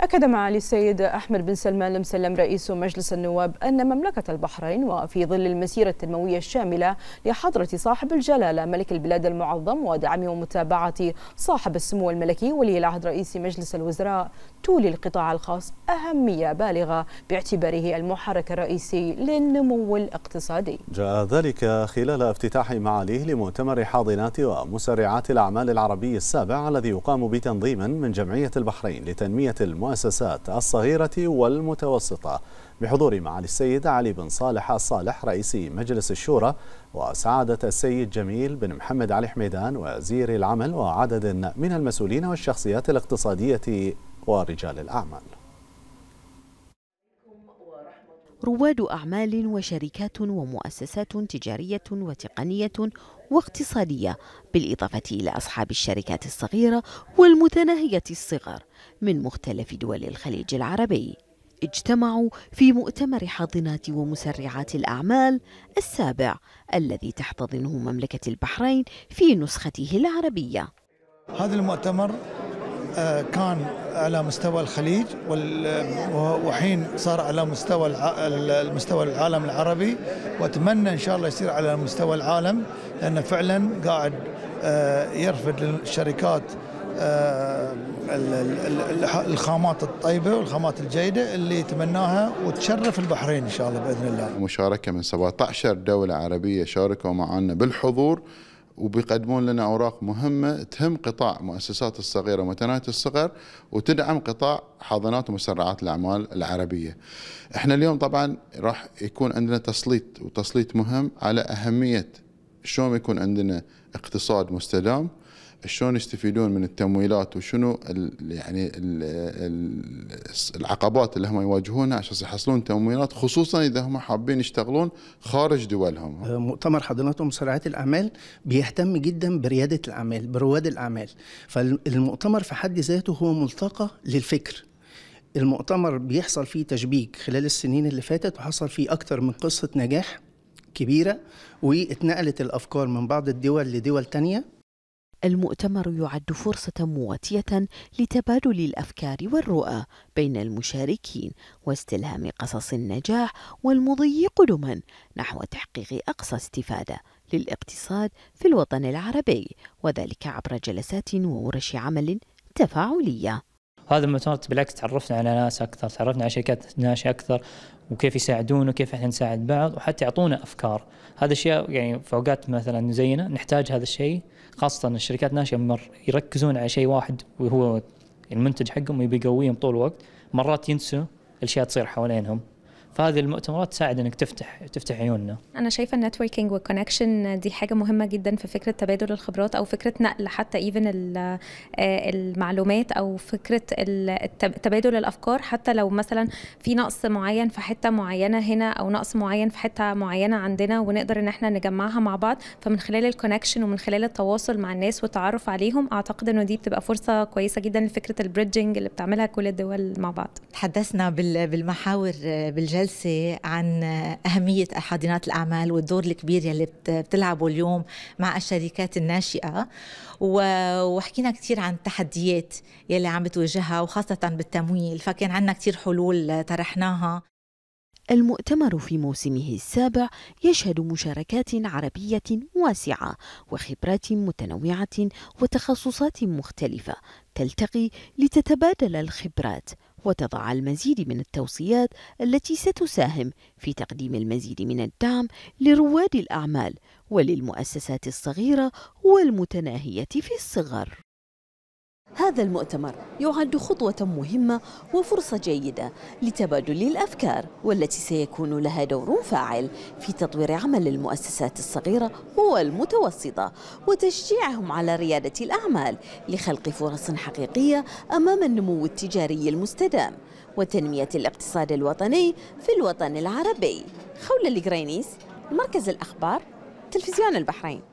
أكد معالي السيد أحمد بن سلمان المسلم رئيس مجلس النواب أن مملكة البحرين وفي ظل المسيرة التنموية الشاملة لحضرة صاحب الجلالة ملك البلاد المعظم ودعم ومتابعة صاحب السمو الملكي ولي العهد رئيس مجلس الوزراء تولي القطاع الخاص أهمية بالغة باعتباره المحرك الرئيسي للنمو الاقتصادي جاء ذلك خلال افتتاح معاليه لمؤتمر حاضنات ومسرعات الأعمال العربي السابع الذي يقام بتنظيم من جمعية البحرين لتنمية المؤسسة المؤسسات الصغيرة والمتوسطة بحضور معالي السيد علي بن صالح الصالح رئيس مجلس الشورى وسعادة السيد جميل بن محمد علي حميدان وزير العمل وعدد من المسؤولين والشخصيات الاقتصادية ورجال الأعمال رواد أعمال وشركات ومؤسسات تجارية وتقنية واقتصادية بالإضافة إلى أصحاب الشركات الصغيرة والمتناهية الصغر من مختلف دول الخليج العربي اجتمعوا في مؤتمر حاضنات ومسرعات الأعمال السابع الذي تحتضنه مملكة البحرين في نسخته العربية هذا المؤتمر آه، كان على مستوى الخليج وحين صار على مستوى المستوى العالم العربي واتمنى ان شاء الله يصير على مستوى العالم لانه فعلا قاعد آه، يرفد للشركات آه، الخامات الطيبة والخامات الجيدة اللي يتمناها وتشرف البحرين إن شاء الله بإذن الله مشاركة من 17 دولة عربية شاركوا معنا بالحضور وبيقدمون لنا اوراق مهمه تهم قطاع مؤسسات الصغيره ومتناهيه الصغر وتدعم قطاع حاضنات ومسرعات الاعمال العربيه. احنا اليوم طبعا راح يكون عندنا تسليط وتسليط مهم على اهميه شلون يكون عندنا اقتصاد مستدام شلون يستفيدون من التمويلات وشنو الـ يعني الـ العقبات اللي هم يواجهونها عشان يحصلون تمويلات خصوصا اذا هم حابين يشتغلون خارج دولهم. أه، مؤتمر حضرتك مسرعة الاعمال بيهتم جدا برياده الاعمال، برواد الاعمال. فالمؤتمر في حد ذاته هو ملتقى للفكر. المؤتمر بيحصل فيه تشبيك خلال السنين اللي فاتت وحصل فيه اكثر من قصه نجاح كبيره واتنقلت الافكار من بعض الدول لدول تانيه المؤتمر يعد فرصة مواتية لتبادل الأفكار والرؤى بين المشاركين واستلهام قصص النجاح والمضي قدما نحو تحقيق أقصى استفادة للاقتصاد في الوطن العربي وذلك عبر جلسات وورش عمل تفاعلية هذا المؤتمر بالعكس تعرفنا على ناس اكثر، تعرفنا على شركات ناشئه اكثر وكيف يساعدون وكيف احنا نساعد بعض وحتى يعطونا افكار، هذا الشيء يعني في اوقات مثلا زينا نحتاج هذا الشيء خاصه الشركات الناشئه مر يركزون على شيء واحد وهو المنتج حقهم ويبي يقويهم طول الوقت مرات ينسوا الاشياء تصير حوالينهم فهذه المؤتمرات تساعد انك تفتح تفتح عيوننا انا شايفه النتوركينج والكونكشن دي حاجه مهمه جدا في فكره تبادل الخبرات او فكره نقل حتى ايفن آه، المعلومات او فكره تبادل الافكار حتى لو مثلا في نقص معين في حته معينه هنا او نقص معين في حته معينه عندنا ونقدر ان احنا نجمعها مع بعض فمن خلال الكونكشن ومن خلال التواصل مع الناس والتعرف عليهم اعتقد انه دي بتبقى فرصه كويسه جدا لفكره البريدجنج اللي بتعملها كل الدول مع بعض تحدثنا بالمحاور بالجانب الجلسة عن أهمية حاضنات الأعمال والدور الكبير يلي بتلعبه اليوم مع الشركات الناشئة وحكينا كثير عن التحديات يلي عم بتواجهها وخاصة بالتمويل فكان عندنا كثير حلول طرحناها المؤتمر في موسمه السابع يشهد مشاركات عربية واسعة وخبرات متنوعة وتخصصات مختلفة تلتقي لتتبادل الخبرات وتضع المزيد من التوصيات التي ستساهم في تقديم المزيد من الدعم لرواد الأعمال وللمؤسسات الصغيرة والمتناهية في الصغر هذا المؤتمر يعد خطوة مهمة وفرصة جيدة لتبادل الأفكار والتي سيكون لها دور فاعل في تطوير عمل المؤسسات الصغيرة والمتوسطة وتشجيعهم على ريادة الأعمال لخلق فرص حقيقية أمام النمو التجاري المستدام وتنمية الاقتصاد الوطني في الوطن العربي خولة القرينيس مركز الأخبار تلفزيون البحرين